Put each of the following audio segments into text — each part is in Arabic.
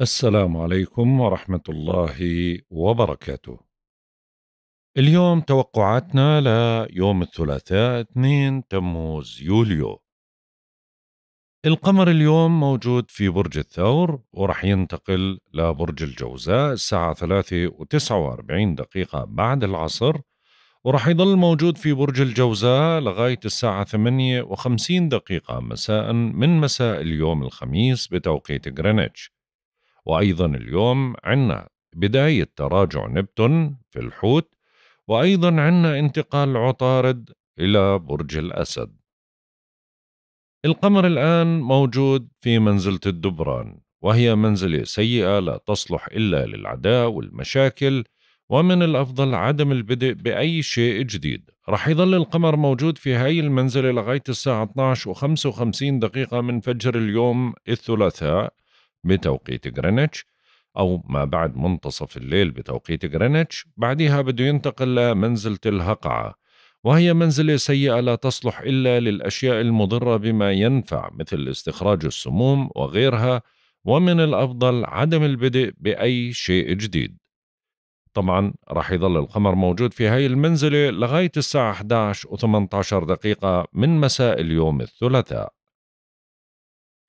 السلام عليكم ورحمة الله وبركاته. اليوم توقعاتنا ليوم الثلاثاء 2 تموز يوليو. القمر اليوم موجود في برج الثور ورح ينتقل لبرج الجوزاء الساعة 3 و49 دقيقة بعد العصر ورح يظل موجود في برج الجوزاء لغاية الساعة ثمانية و دقيقة مساء من مساء اليوم الخميس بتوقيت غرينتش. وأيضا اليوم عنا بداية تراجع نبتون في الحوت وأيضا عنا انتقال عطارد إلى برج الأسد القمر الآن موجود في منزلة الدبران وهي منزلة سيئة لا تصلح إلا للعداء والمشاكل ومن الأفضل عدم البدء بأي شيء جديد رح يظل القمر موجود في هاي المنزلة لغاية الساعة 12 و 55 دقيقة من فجر اليوم الثلاثاء بتوقيت غرينتش أو ما بعد منتصف الليل بتوقيت غرينتش بعدها بده ينتقل لمنزلة الهقعة وهي منزلة سيئة لا تصلح إلا للأشياء المضرة بما ينفع مثل استخراج السموم وغيرها ومن الأفضل عدم البدء بأي شيء جديد طبعا راح يظل القمر موجود في هاي المنزلة لغاية الساعة 11 و 18 دقيقة من مساء اليوم الثلاثاء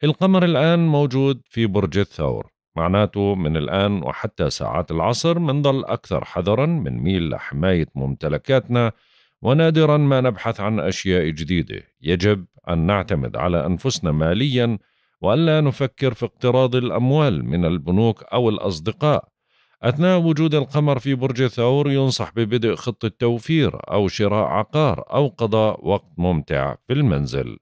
القمر الآن موجود في برج الثور معناته من الآن وحتى ساعات العصر منضل أكثر حذرا من ميل لحماية ممتلكاتنا ونادرا ما نبحث عن أشياء جديدة يجب أن نعتمد على أنفسنا ماليا وألا نفكر في اقتراض الأموال من البنوك أو الأصدقاء أثناء وجود القمر في برج الثور ينصح ببدء خطة توفير أو شراء عقار أو قضاء وقت ممتع في المنزل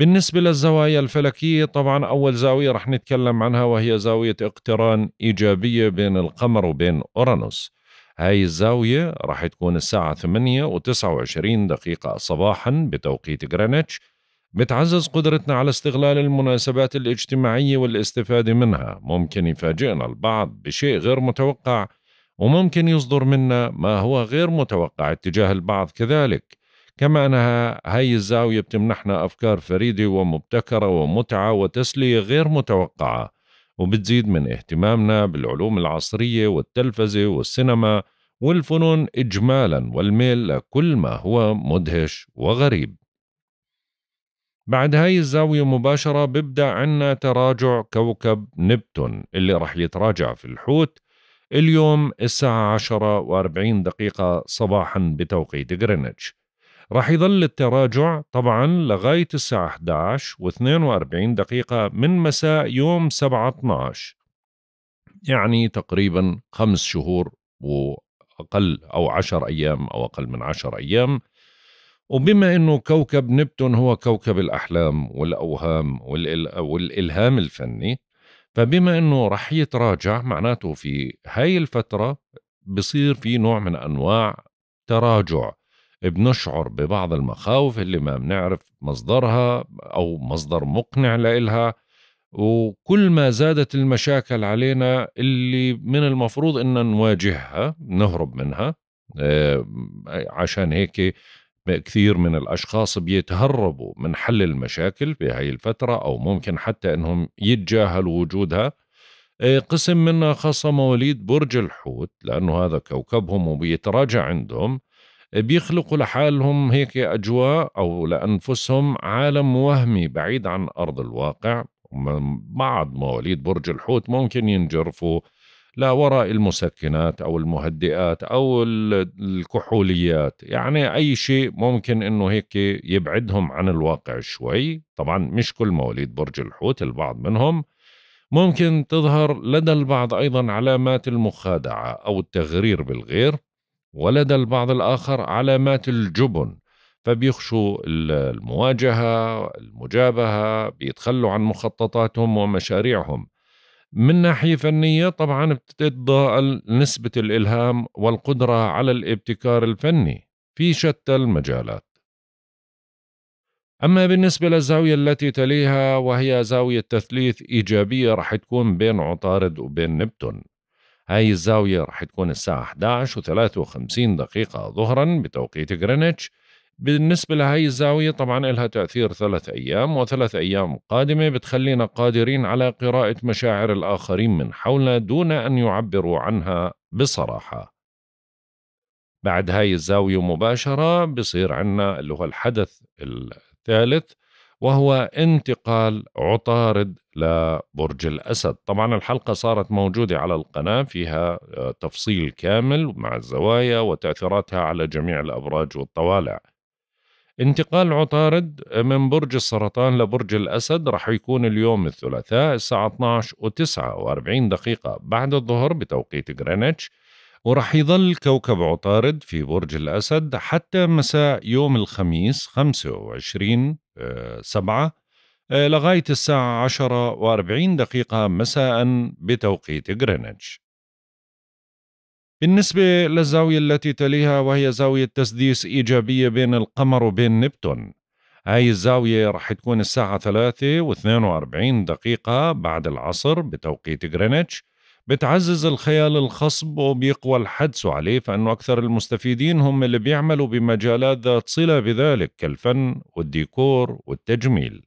بالنسبة للزوايا الفلكية طبعا أول زاوية رح نتكلم عنها وهي زاوية اقتران إيجابية بين القمر وبين أورانوس هاي الزاوية رح تكون الساعة 8 و 29 دقيقة صباحا بتوقيت غرينتش بتعزز قدرتنا على استغلال المناسبات الاجتماعية والاستفادة منها ممكن يفاجئنا البعض بشيء غير متوقع وممكن يصدر منا ما هو غير متوقع اتجاه البعض كذلك كما أنها هاي الزاوية بتمنحنا أفكار فريدة ومبتكرة ومتعة وتسلية غير متوقعة وبتزيد من اهتمامنا بالعلوم العصرية والتلفزة والسينما والفنون إجمالا والميل لكل ما هو مدهش وغريب بعد هاي الزاوية مباشرة ببدأ عنا تراجع كوكب نبتون اللي رح يتراجع في الحوت اليوم الساعة 10 و40 دقيقة صباحا بتوقيت غرينتش راح يظل التراجع طبعا لغاية الساعة 11 و42 دقيقة من مساء يوم 7 12 يعني تقريبا خمس شهور وأقل أو عشر أيام أو أقل من عشر أيام وبما أنه كوكب نبتون هو كوكب الأحلام والأوهام والإلهام الفني فبما أنه رح يتراجع معناته في هاي الفترة بصير في نوع من أنواع تراجع بنشعر ببعض المخاوف اللي ما بنعرف مصدرها أو مصدر مقنع لإلها وكل ما زادت المشاكل علينا اللي من المفروض أن نواجهها نهرب منها آه، عشان هيك كثير من الأشخاص بيتهربوا من حل المشاكل في هاي الفترة أو ممكن حتى أنهم يتجاهلوا وجودها آه، قسم منها خاصة مواليد برج الحوت لأنه هذا كوكبهم وبيتراجع عندهم بيخلقوا لحالهم هيك أجواء أو لأنفسهم عالم وهمي بعيد عن أرض الواقع بعض مواليد برج الحوت ممكن ينجرفوا لا وراء المسكنات أو المهدئات أو الكحوليات يعني أي شيء ممكن أنه هيك يبعدهم عن الواقع شوي طبعا مش كل مواليد برج الحوت البعض منهم ممكن تظهر لدى البعض أيضا علامات المخادعة أو التغرير بالغير ولدى البعض الآخر علامات الجبن فبيخشوا المواجهة المجابهة بيتخلوا عن مخططاتهم ومشاريعهم من ناحية فنية طبعا بتتضاءل نسبة الإلهام والقدرة على الابتكار الفني في شتى المجالات أما بالنسبة للزاوية التي تليها وهي زاوية تثليث إيجابية رح تكون بين عطارد وبين نبتون هاي الزاوية رح تكون الساعة 11 و53 دقيقة ظهرا بتوقيت غرينتش بالنسبة لهاي الزاوية طبعا لها تأثير ثلاث أيام وثلاث أيام قادمة بتخلينا قادرين على قراءة مشاعر الآخرين من حولنا دون أن يعبروا عنها بصراحة بعد هاي الزاوية مباشرة بصير عنا اللي هو الحدث الثالث وهو انتقال عطارد لبرج الأسد طبعا الحلقة صارت موجودة على القناة فيها آه، تفصيل كامل مع الزوايا وتأثيراتها على جميع الأبراج والطوالع انتقال عطارد من برج السرطان لبرج الأسد رح يكون اليوم الثلاثاء الساعة 12 و 49 دقيقة بعد الظهر بتوقيت غرينتش ورح يظل كوكب عطارد في برج الأسد حتى مساء يوم الخميس 25 آه، سبعة آه، لغاية الساعة 10 و40 دقيقة مساء بتوقيت غرينتش بالنسبة للزاوية التي تليها وهي زاوية تسديس إيجابية بين القمر وبين نبتون هاي الزاوية رح تكون الساعة ثلاثة واثنين وأربعين دقيقة بعد العصر بتوقيت غرينتش بتعزز الخيال الخصب وبيقوى الحدس عليه فإنه أكثر المستفيدين هم اللي بيعملوا بمجالات ذات صلة بذلك كالفن والديكور والتجميل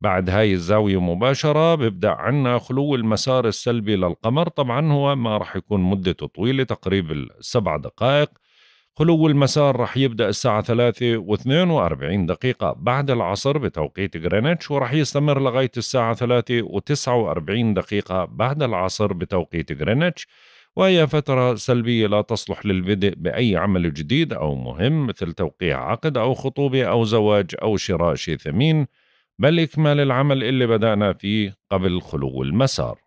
بعد هاي الزاوية مباشرة بيبدأ عنا خلو المسار السلبي للقمر طبعا هو ما رح يكون مدته طويلة تقريبا سبع دقائق خلو المسار رح يبدأ الساعة ثلاثة واثنين وأربعين دقيقة بعد العصر بتوقيت غرينتش ورح يستمر لغاية الساعة ثلاثة وتسعة وأربعين دقيقة بعد العصر بتوقيت غرينتش وهي فترة سلبية لا تصلح للبدء بأي عمل جديد أو مهم مثل توقيع عقد أو خطوبة أو زواج أو شراء شيء ثمين بل إكمال العمل اللي بدأنا فيه قبل خلو المسار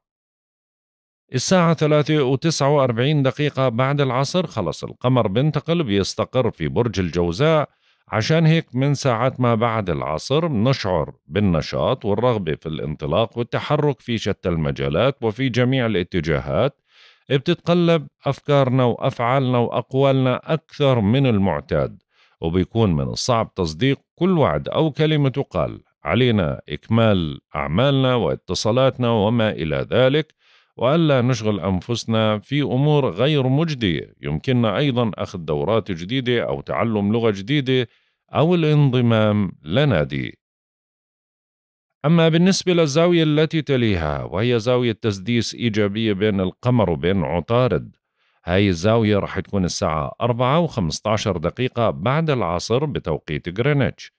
الساعة ثلاثة وتسعة وأربعين دقيقة بعد العصر خلص القمر بينتقل بيستقر في برج الجوزاء عشان هيك من ساعات ما بعد العصر بنشعر بالنشاط والرغبة في الانطلاق والتحرك في شتى المجالات وفي جميع الاتجاهات بتتقلب أفكارنا وأفعالنا وأقوالنا أكثر من المعتاد وبيكون من الصعب تصديق كل وعد أو كلمة تقال علينا إكمال أعمالنا واتصالاتنا وما إلى ذلك وألا نشغل أنفسنا في أمور غير مجدية يمكننا أيضا أخذ دورات جديدة أو تعلم لغة جديدة أو الانضمام لنادي أما بالنسبة للزاوية التي تليها وهي زاوية تسديس إيجابية بين القمر وبين عطارد هاي الزاوية راح تكون الساعة 4 و15 دقيقة بعد العصر بتوقيت غرينتش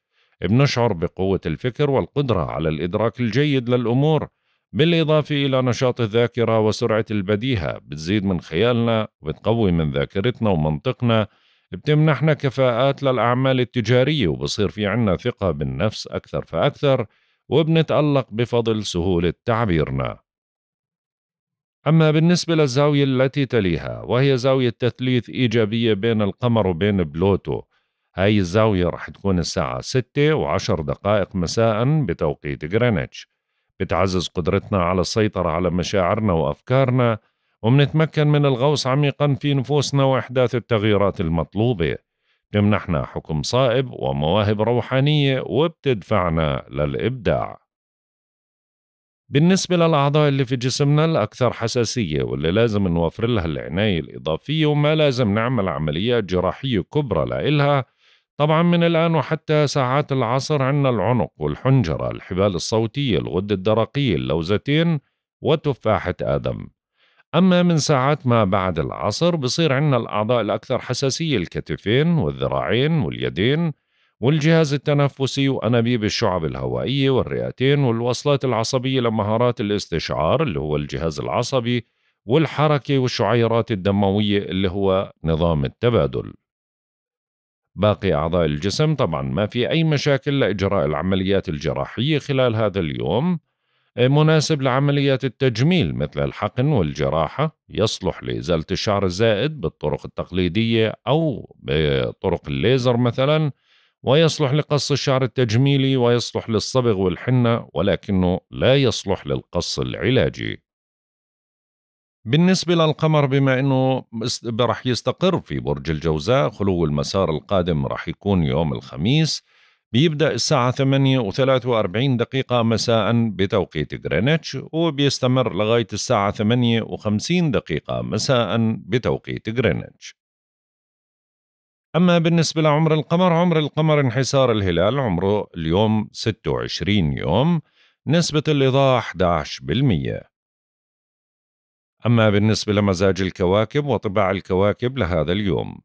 بنشعر بقوة الفكر والقدرة على الإدراك الجيد للأمور بالإضافة إلى نشاط الذاكرة وسرعة البديهة بتزيد من خيالنا وبتقوي من ذاكرتنا ومنطقنا بتمنحنا كفاءات للأعمال التجارية وبصير في عنا ثقة بالنفس أكثر فأكثر وبنتألق بفضل سهولة تعبيرنا أما بالنسبة للزاوية التي تليها وهي زاوية تثليث إيجابية بين القمر وبين بلوتو هاي الزاوية رح تكون الساعة 6 و10 دقائق مساء بتوقيت غرينتش بتعزز قدرتنا على السيطرة على مشاعرنا وأفكارنا ومنتمكن من الغوص عميقا في نفوسنا وإحداث التغييرات المطلوبة تمنحنا حكم صائب ومواهب روحانية وبتدفعنا للإبداع بالنسبة للأعضاء اللي في جسمنا الأكثر حساسية واللي لازم نوفر لها العناية الإضافية وما لازم نعمل عمليات جراحية كبرى لإلها طبعا من الآن وحتى ساعات العصر عندنا العنق والحنجرة الحبال الصوتية الغدة الدرقية اللوزتين وتفاحة آدم أما من ساعات ما بعد العصر بصير عندنا الأعضاء الأكثر حساسية الكتفين والذراعين واليدين والجهاز التنفسي وأنابيب الشعب الهوائية والرئتين والوصلات العصبية لمهارات الاستشعار اللي هو الجهاز العصبي والحركة والشعيرات الدموية اللي هو نظام التبادل باقي أعضاء الجسم طبعا ما في أي مشاكل لإجراء العمليات الجراحية خلال هذا اليوم آه، مناسب لعمليات التجميل مثل الحقن والجراحة يصلح لإزالة الشعر الزائد بالطرق التقليدية أو بطرق الليزر مثلا ويصلح لقص الشعر التجميلي ويصلح للصبغ والحنة ولكنه لا يصلح للقص العلاجي بالنسبة للقمر بما أنه رح يستقر في برج الجوزاء خلو المسار القادم رح يكون يوم الخميس بيبدأ الساعة 8 و 43 دقيقة مساء بتوقيت غرينتش وبيستمر لغاية الساعة 8 و 50 دقيقة مساء بتوقيت غرينتش أما بالنسبة لعمر القمر عمر القمر انحسار الهلال عمره اليوم 26 يوم نسبة الإضاءة 11% أما بالنسبة لمزاج الكواكب وطباع الكواكب لهذا اليوم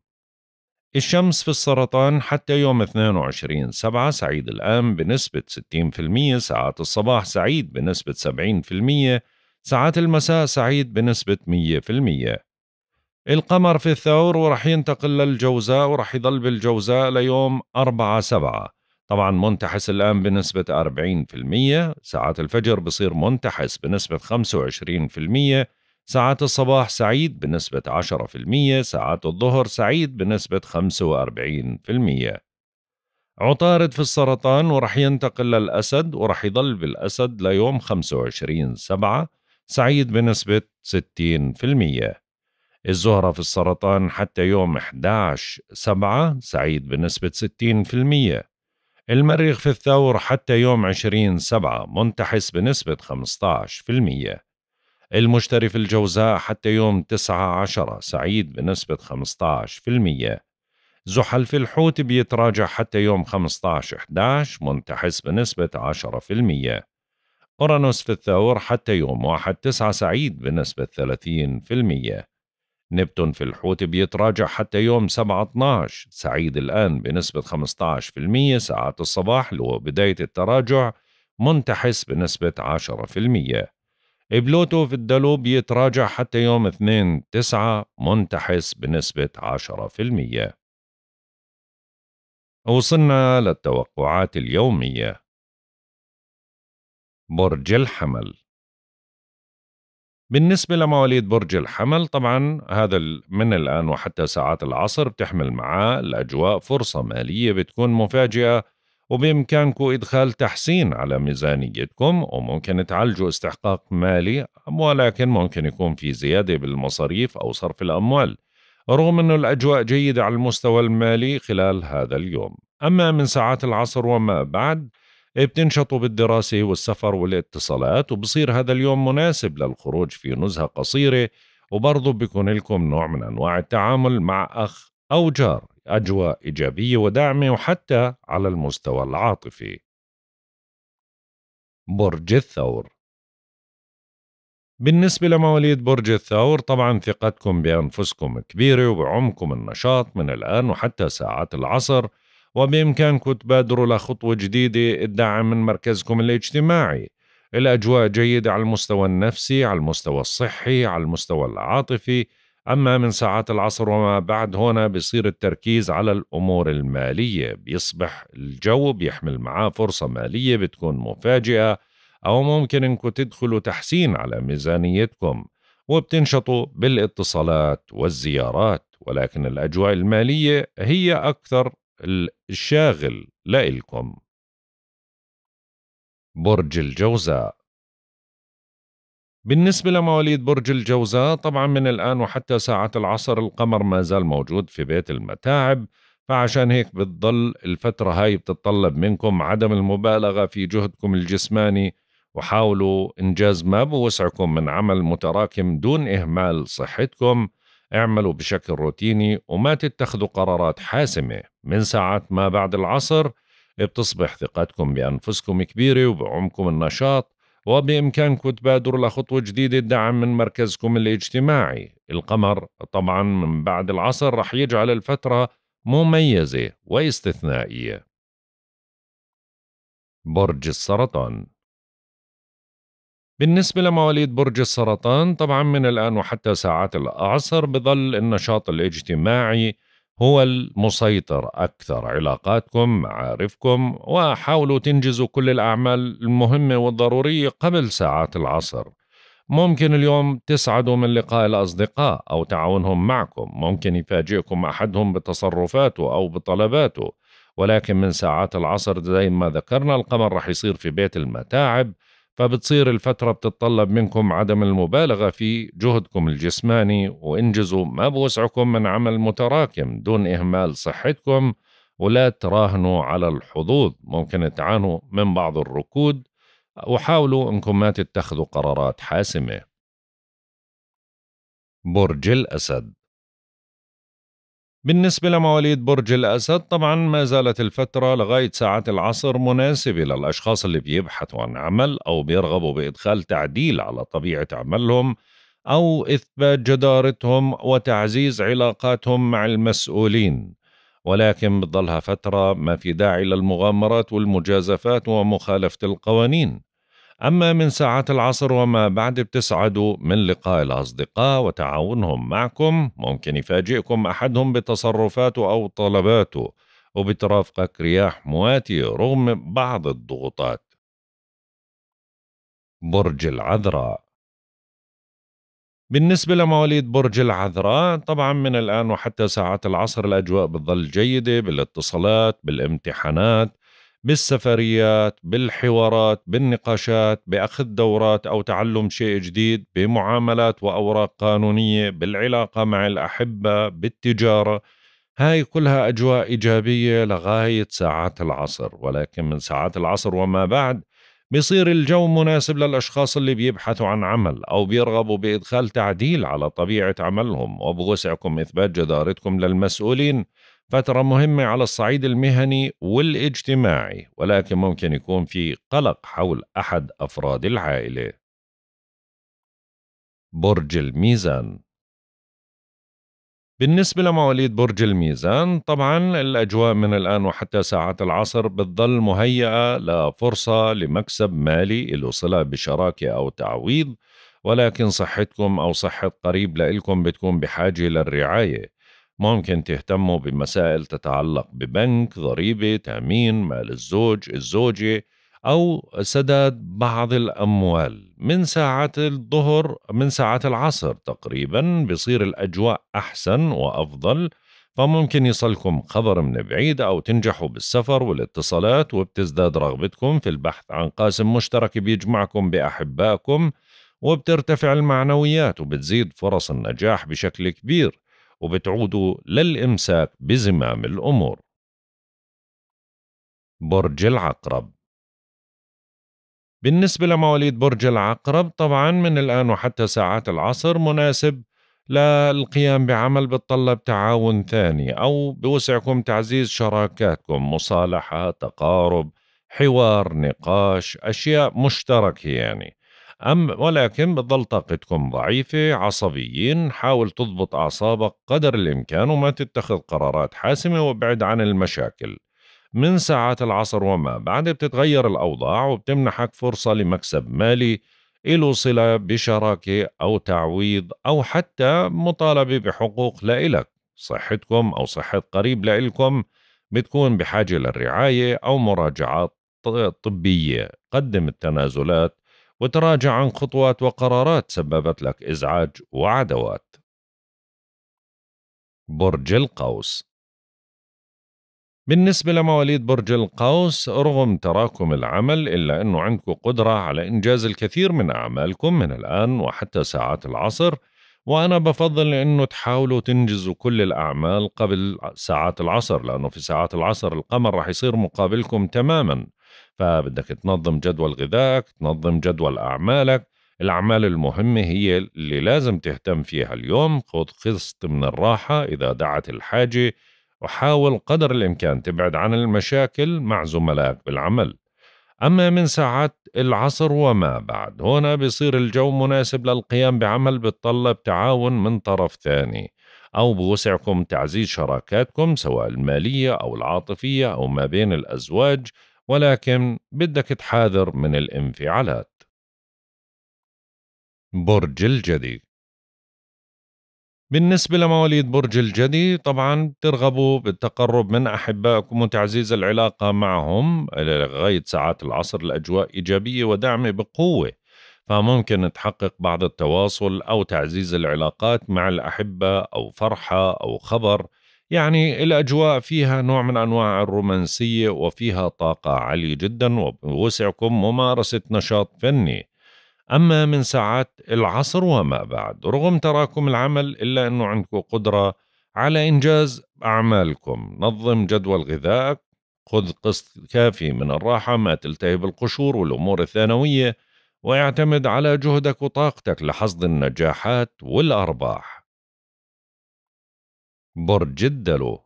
الشمس في السرطان حتى يوم 22 سبعة سعيد الآن بنسبة 60% ساعات الصباح سعيد بنسبة 70% ساعات المساء سعيد بنسبة 100% القمر في الثور ورح ينتقل للجوزاء ورح يضل بالجوزاء ليوم 4 سبعة طبعا منتحس الآن بنسبة 40% ساعات الفجر بصير منتحس بنسبة المية ساعات الصباح سعيد بنسبة 10% ساعات الظهر سعيد بنسبة 45% عطارد في السرطان ورح ينتقل للأسد ورح يضل بالأسد ليوم 25 سبعة سعيد بنسبة 60% الزهرة في السرطان حتى يوم 11 سبعة سعيد بنسبة 60% المريخ في الثور حتى يوم 20 سبعة منتحس بنسبة 15% المشتري في الجوزاء حتى يوم 9 عشرة سعيد بنسبة 15% زحل في الحوت بيتراجع حتى يوم 15 11 منتحس بنسبة 10% أورانوس في الثور حتى يوم 1 9 سعيد بنسبة 30% نبتون في الحوت بيتراجع حتى يوم 7 12 سعيد الآن بنسبة 15% ساعات الصباح لو بداية التراجع منتحس بنسبة 10% بلوتو في الدلو بيتراجع حتى يوم 2 9 منتحس بنسبة 10% وصلنا للتوقعات اليومية برج الحمل بالنسبة لمواليد برج الحمل طبعا هذا من الآن وحتى ساعات العصر بتحمل معاه الأجواء فرصة مالية بتكون مفاجئة وبإمكانكم إدخال تحسين على ميزانيتكم وممكن تعالجوا استحقاق مالي ولكن ممكن يكون في زيادة بالمصاريف أو صرف الأموال رغم أن الأجواء جيدة على المستوى المالي خلال هذا اليوم أما من ساعات العصر وما بعد بتنشطوا بالدراسة والسفر والاتصالات وبصير هذا اليوم مناسب للخروج في نزهة قصيرة وبرضه بيكون لكم نوع من أنواع التعامل مع أخ أو جار أجواء إيجابية وداعمة وحتى على المستوى العاطفي. برج الثور بالنسبة لمواليد برج الثور طبعا ثقتكم بأنفسكم كبيرة وبعمكم النشاط من الآن وحتى ساعات العصر وبإمكانكم تبادروا لخطوة جديدة الدعم من مركزكم الاجتماعي الأجواء جيدة على المستوى النفسي على المستوى الصحي على المستوى العاطفي أما من ساعات العصر وما بعد هنا بصير التركيز على الأمور المالية بيصبح الجو بيحمل معاه فرصة مالية بتكون مفاجئة أو ممكن إنكم تدخلوا تحسين على ميزانيتكم وبتنشطوا بالاتصالات والزيارات ولكن الأجواء المالية هي أكثر الشاغل لإلكم برج الجوزاء بالنسبة لمواليد برج الجوزاء طبعا من الآن وحتى ساعة العصر القمر ما زال موجود في بيت المتاعب فعشان هيك بتضل الفترة هاي بتتطلب منكم عدم المبالغة في جهدكم الجسماني وحاولوا إنجاز ما بوسعكم من عمل متراكم دون إهمال صحتكم اعملوا بشكل روتيني وما تتخذوا قرارات حاسمة من ساعات ما بعد العصر بتصبح ثقتكم بأنفسكم كبيرة وبعمكم النشاط وبإمكانكم تبادروا لخطوة جديدة الدعم من مركزكم الاجتماعي القمر طبعا من بعد العصر رح يجعل الفترة مميزة واستثنائية برج السرطان بالنسبة لمواليد برج السرطان طبعا من الآن وحتى ساعات العصر بظل النشاط الاجتماعي هو المسيطر أكثر علاقاتكم معارفكم وحاولوا تنجزوا كل الأعمال المهمة والضرورية قبل ساعات العصر ممكن اليوم تسعدوا من لقاء الأصدقاء أو تعاونهم معكم ممكن يفاجئكم أحدهم بتصرفاته أو بطلباته ولكن من ساعات العصر زي ما ذكرنا القمر رح يصير في بيت المتاعب فبتصير الفترة بتتطلب منكم عدم المبالغة في جهدكم الجسماني وانجزوا ما بوسعكم من عمل متراكم دون إهمال صحتكم ولا تراهنوا على الحظوظ ممكن تعانوا من بعض الركود وحاولوا انكم ما تتخذوا قرارات حاسمة برج الأسد بالنسبة لمواليد برج الأسد طبعا ما زالت الفترة لغاية ساعات العصر مناسبة للأشخاص اللي بيبحثوا عن عمل أو بيرغبوا بإدخال تعديل على طبيعة عملهم أو إثبات جدارتهم وتعزيز علاقاتهم مع المسؤولين ولكن بتضلها فترة ما في داعي للمغامرات والمجازفات ومخالفة القوانين أما من ساعات العصر وما بعد بتسعدوا من لقاء الأصدقاء وتعاونهم معكم ممكن يفاجئكم أحدهم بتصرفاته أو طلباته وبترافقك رياح مواتية رغم بعض الضغوطات برج العذراء بالنسبة لمواليد برج العذراء طبعا من الآن وحتى ساعات العصر الأجواء بتظل جيدة بالاتصالات بالامتحانات بالسفريات بالحوارات بالنقاشات باخذ دورات او تعلم شيء جديد بمعاملات واوراق قانونيه بالعلاقه مع الاحبه بالتجاره هاي كلها اجواء ايجابيه لغايه ساعات العصر ولكن من ساعات العصر وما بعد بيصير الجو مناسب للأشخاص اللي بيبحثوا عن عمل أو بيرغبوا بإدخال تعديل على طبيعة عملهم وبوسعكم إثبات جدارتكم للمسؤولين فترة مهمة على الصعيد المهني والاجتماعي ولكن ممكن يكون في قلق حول أحد أفراد العائلة برج الميزان بالنسبة لمواليد برج الميزان طبعا الأجواء من الآن وحتى ساعات العصر بتظل مهيئة لفرصة لمكسب مالي له صلة بشراكة أو تعويض ولكن صحتكم أو صحة قريب لإلكم بتكون بحاجة للرعاية ممكن تهتموا بمسائل تتعلق ببنك، ضريبة، تأمين، مال الزوج، الزوجة، أو سداد بعض الأموال من ساعة الظهر من ساعة العصر تقريبا بصير الأجواء أحسن وأفضل فممكن يصلكم خبر من بعيد أو تنجحوا بالسفر والاتصالات وبتزداد رغبتكم في البحث عن قاسم مشترك بيجمعكم بأحبائكم وبترتفع المعنويات وبتزيد فرص النجاح بشكل كبير وبتعودوا للإمساك بزمام الأمور برج العقرب بالنسبة لمواليد برج العقرب طبعا من الآن وحتى ساعات العصر مناسب للقيام بعمل بتطلب تعاون ثاني أو بوسعكم تعزيز شراكاتكم مصالحة تقارب حوار نقاش أشياء مشتركة يعني أم ولكن بتضل طاقتكم ضعيفة عصبيين حاول تضبط أعصابك قدر الإمكان وما تتخذ قرارات حاسمة وابعد عن المشاكل من ساعات العصر وما بعد بتتغير الأوضاع وبتمنحك فرصة لمكسب مالي إله صلة بشراكة أو تعويض أو حتى مطالبة بحقوق لإلك صحتكم أو صحة قريب لإلكم بتكون بحاجة للرعاية أو مراجعات طبية قدم التنازلات وتراجع عن خطوات وقرارات سببت لك إزعاج وعدوات برج القوس بالنسبة لمواليد برج القوس رغم تراكم العمل إلا أنه عندكم قدرة على إنجاز الكثير من أعمالكم من الآن وحتى ساعات العصر وأنا بفضل أنه تحاولوا تنجزوا كل الأعمال قبل ساعات العصر لأنه في ساعات العصر القمر رح يصير مقابلكم تماما فبدك تنظم جدول غذائك تنظم جدول أعمالك الأعمال المهمة هي اللي لازم تهتم فيها اليوم خذ قسط من الراحة إذا دعت الحاجة وحاول قدر الإمكان تبعد عن المشاكل مع زملائك بالعمل أما من ساعات العصر وما بعد هنا بصير الجو مناسب للقيام بعمل بتطلب تعاون من طرف ثاني أو بوسعكم تعزيز شراكاتكم سواء المالية أو العاطفية أو ما بين الأزواج ولكن بدك تحاذر من الانفعالات برج الجدي بالنسبة لمواليد برج الجدي طبعا ترغبوا بالتقرب من أحبائكم وتعزيز العلاقة معهم لغاية ساعات العصر الأجواء إيجابية وداعمة بقوة فممكن تحقق بعض التواصل أو تعزيز العلاقات مع الأحبة أو فرحة أو خبر يعني الأجواء فيها نوع من أنواع الرومانسية وفيها طاقة عالية جدا ووسعكم ممارسة نشاط فني أما من ساعات العصر وما بعد رغم تراكم العمل إلا أنه عندكم قدرة على إنجاز أعمالكم نظم جدول غذائك خذ قسط كافي من الراحة ما تلتهي بالقشور والأمور الثانوية واعتمد على جهدك وطاقتك لحصد النجاحات والأرباح برج الدلو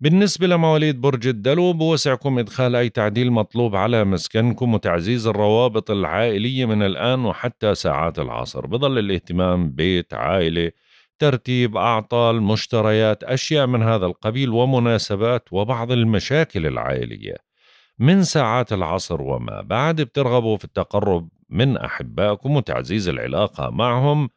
بالنسبة لمواليد برج الدلو بوسعكم إدخال أي تعديل مطلوب على مسكنكم وتعزيز الروابط العائلية من الآن وحتى ساعات العصر بظل الاهتمام بيت عائلة ترتيب أعطال مشتريات أشياء من هذا القبيل ومناسبات وبعض المشاكل العائلية من ساعات العصر وما بعد بترغبوا في التقرب من أحبائكم وتعزيز العلاقة معهم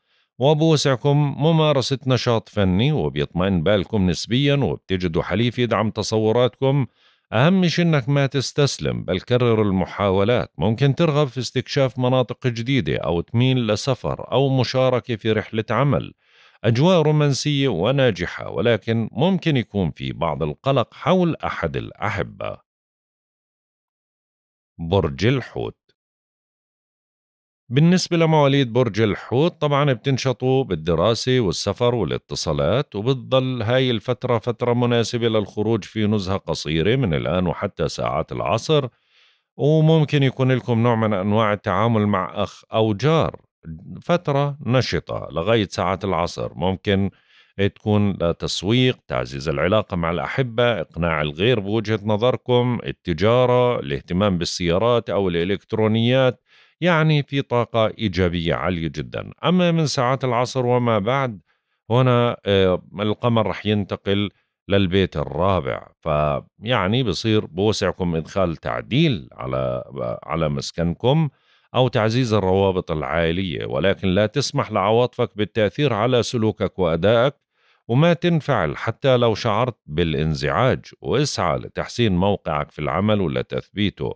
وبوسعكم ممارسة نشاط فني وبيطمئن بالكم نسبيا وبتجدوا حليف يدعم تصوراتكم أهم شي إنك ما تستسلم بل كرر المحاولات ممكن ترغب في استكشاف مناطق جديدة أو تميل لسفر أو مشاركة في رحلة عمل أجواء رومانسية وناجحة ولكن ممكن يكون في بعض القلق حول أحد الأحبة برج الحوت بالنسبة لمواليد برج الحوت طبعا بتنشطوا بالدراسة والسفر والاتصالات وبتضل هاي الفترة فترة مناسبة للخروج في نزهة قصيرة من الآن وحتى ساعات العصر وممكن يكون لكم نوع من أنواع التعامل مع أخ أو جار فترة نشطة لغاية ساعات العصر ممكن تكون لتسويق تعزيز العلاقة مع الأحبة إقناع الغير بوجهة نظركم التجارة الاهتمام بالسيارات أو الإلكترونيات يعني في طاقة إيجابية عالية جدا أما من ساعات العصر وما بعد هنا آه، القمر رح ينتقل للبيت الرابع فيعني بصير بوسعكم إدخال تعديل على على مسكنكم أو تعزيز الروابط العائلية ولكن لا تسمح لعواطفك بالتأثير على سلوكك وأدائك وما تنفعل حتى لو شعرت بالانزعاج واسعى لتحسين موقعك في العمل ولا تثبيته